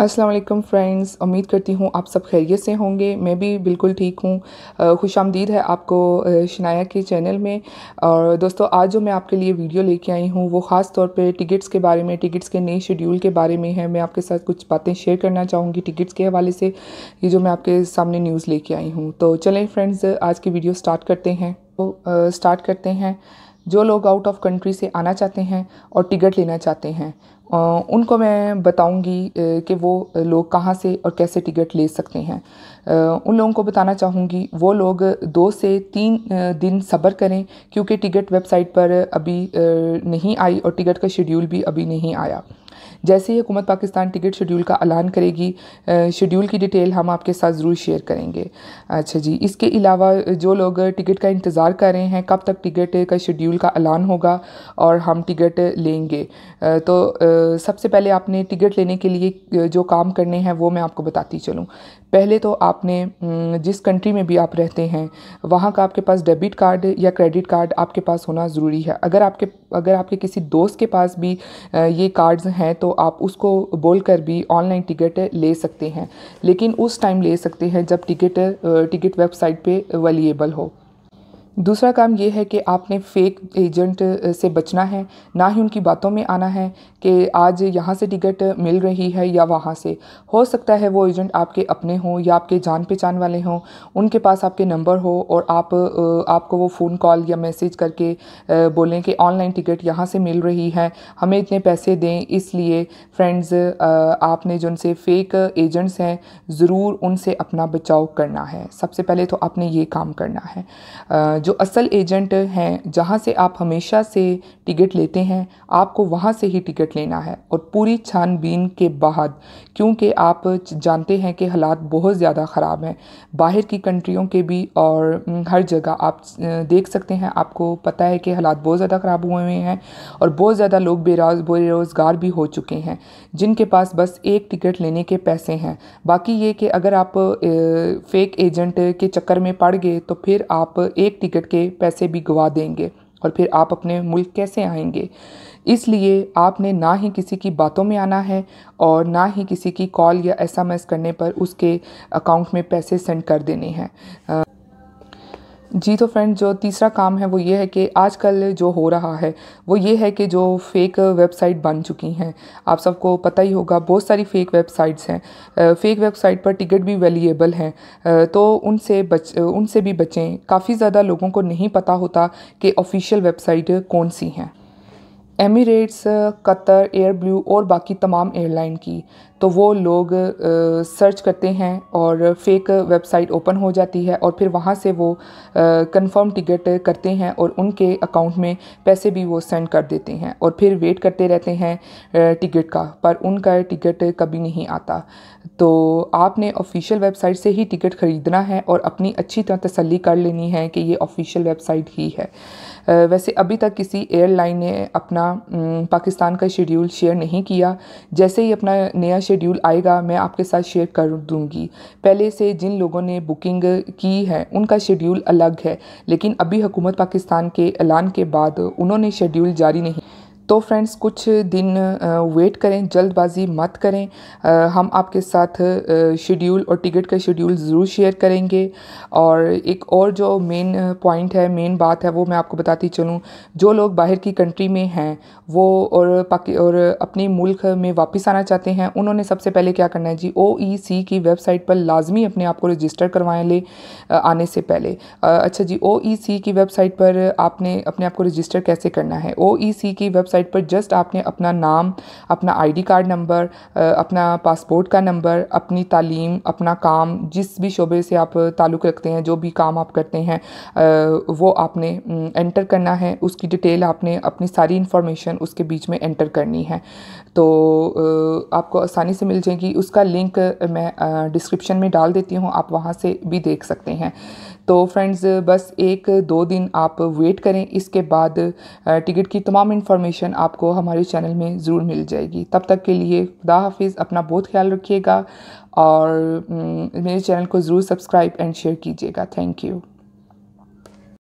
अस्सलाम वालेकुम फ्रेंड्स उम्मीद करती हूँ आप सब खैरियत से होंगे मैं भी बिल्कुल ठीक हूँ खुश आमदीद है आपको शनाया के चैनल में और दोस्तों आज जो मैं आपके लिए वीडियो लेके आई हूँ वो ख़ास तौर पे टिकट्स के बारे में टिकट्स के नए शेड्यूल के बारे में है मैं आपके साथ कुछ बातें शेयर करना चाहूँगी टिकट्स के हवाले से ये जो मैं आपके सामने न्यूज़ लेके आई हूँ तो चलें फ्रेंड्स आज की वीडियो स्टार्ट करते हैं तो स्टार्ट करते हैं जो लोग आउट ऑफ कंट्री से आना चाहते हैं और टिकट लेना चाहते हैं उनको मैं बताऊंगी कि वो लोग कहाँ से और कैसे टिकट ले सकते हैं उन लोगों को बताना चाहूँगी वो लोग दो से तीन दिन सब्र करें क्योंकि टिकट वेबसाइट पर अभी नहीं आई और टिकट का शेड्यूल भी अभी नहीं आया जैसे ही हुकूमत पाकिस्तान टिकट शेड्यूल का ऐलान करेगी शेड्यूल की डिटेल हम आपके साथ ज़रूर शेयर करेंगे अच्छा जी इसके अलावा जो लोग टिकट का इंतज़ार कर रहे हैं कब तक टिकट का शेड्यूल का ऐलान होगा और हम टिकट लेंगे तो सबसे पहले आपने टिकट लेने के लिए जो काम करने हैं वो मैं आपको बताती चलूँ पहले तो आपने जिस कंट्री में भी आप रहते हैं वहाँ का आपके पास डेबिट कार्ड या क्रेडिट कार्ड आपके पास होना ज़रूरी है अगर आपके अगर आपके किसी दोस्त के पास भी ये कार्ड्स हैं तो आप उसको बोल कर भी ऑनलाइन टिकट ले सकते हैं लेकिन उस टाइम ले सकते हैं जब टिकट टिकट वेबसाइट पे अवेलेबल हो दूसरा काम ये है कि आपने फेक एजेंट से बचना है ना ही उनकी बातों में आना है कि आज यहाँ से टिकट मिल रही है या वहाँ से हो सकता है वो एजेंट आपके अपने हों या आपके जान पहचान वाले हों उनके पास आपके नंबर हो और आप आपको वो फ़ोन कॉल या मैसेज करके बोलें कि ऑनलाइन टिकट यहाँ से मिल रही है हमें इतने पैसे दें इसलिए फ्रेंड्स आपने जो उनसे फेक एजेंट्स हैं ज़रूर उनसे अपना बचाव करना है सबसे पहले तो आपने ये काम करना है जो असल एजेंट हैं जहाँ से आप हमेशा से टिकट लेते हैं आपको वहाँ से ही टिकट लेना है और पूरी छानबीन के बाद क्योंकि आप जानते हैं कि हालात बहुत ज़्यादा ख़राब हैं बाहर की कंट्रियों के भी और हर जगह आप देख सकते हैं आपको पता है कि हालात बहुत ज़्यादा ख़राब हुए हुए हैं और बहुत ज़्यादा लोग बेरोज बेरोज़गार भी हो चुके हैं जिनके पास बस एक टिकट लेने के पैसे हैं बाकी ये कि अगर आप फेक एजेंट के चक्कर में पड़ गए तो फिर आप एक टिकट टिकट के पैसे भी गवा देंगे और फिर आप अपने मुल्क कैसे आएंगे इसलिए आपने ना ही किसी की बातों में आना है और ना ही किसी की कॉल या एस करने पर उसके अकाउंट में पैसे सेंड कर देने हैं जी तो फ्रेंड जो तीसरा काम है वो ये है कि आजकल जो हो रहा है वो ये है कि जो फेक वेबसाइट बन चुकी हैं आप सबको पता ही होगा बहुत सारी फेक वेबसाइट्स हैं फेक वेबसाइट पर टिकट भी वैल्यूएबल हैं तो उनसे बच उनसे भी बचें काफ़ी ज़्यादा लोगों को नहीं पता होता कि ऑफिशियल वेबसाइट कौन सी हैं एमिरेट्स कतर एयर ब्लू और बाकी तमाम एयरलाइन की तो वो लोग सर्च करते हैं और फेक वेबसाइट ओपन हो जाती है और फिर वहाँ से वो कंफर्म टिकट करते हैं और उनके अकाउंट में पैसे भी वो सेंड कर देते हैं और फिर वेट करते रहते हैं टिकट का पर उनका टिकट कभी नहीं आता तो आपने ऑफिशियल वेबसाइट से ही टिकट ख़रीदना है और अपनी अच्छी तरह तसली कर लेनी है कि ये ऑफिशियल वेबसाइट ही है वैसे अभी तक किसी एयरलाइन ने अपना पाकिस्तान का शेड्यूल शेयर नहीं किया जैसे ही अपना नया शेड्यूल आएगा मैं आपके साथ शेयर कर दूंगी पहले से जिन लोगों ने बुकिंग की है उनका शेड्यूल अलग है लेकिन अभी हुकूमत पाकिस्तान के ऐलान के बाद उन्होंने शेड्यूल जारी नहीं तो फ्रेंड्स कुछ दिन वेट करें जल्दबाजी मत करें हम आपके साथ शेड्यूल और टिकट का शेड्यूल ज़रूर शेयर करेंगे और एक और जो मेन पॉइंट है मेन बात है वो मैं आपको बताती चलूँ जो लोग बाहर की कंट्री में हैं वो और पाकि और अपने मुल्क में वापस आना चाहते हैं उन्होंने सबसे पहले क्या करना है जी ओ e की वेबसाइट पर लाजमी अपने आप को रजिस्टर करवाएँ ले आने से पहले अच्छा जी ओ e की वेबसाइट पर आपने अपने आप को रजिस्टर कैसे करना है ओ e की वेबसाइट वेबसाइट पर जस्ट आपने अपना नाम अपना आईडी कार्ड नंबर अपना पासपोर्ट का नंबर अपनी तालीम अपना काम जिस भी शोबे से आप ताल्लुक़ रखते हैं जो भी काम आप करते हैं वो आपने एंटर करना है उसकी डिटेल आपने अपनी सारी इन्फॉर्मेशन उसके बीच में एंटर करनी है तो आपको आसानी से मिल जाएगी उसका लिंक मैं डिस्क्रिप्शन में डाल देती हूँ आप वहाँ से भी देख सकते हैं तो फ्रेंड्स बस एक दो दिन आप वेट करें इसके बाद टिकट की तमाम इन्फॉर्मेशन इन्फॉर्मेशन आपको हमारे चैनल में ज़रूर मिल जाएगी तब तक के लिए खुदा हाफिज़ अपना बहुत ख्याल रखिएगा और हम्म, मेरे चैनल को ज़रूर सब्सक्राइब एंड शेयर कीजिएगा थैंक यू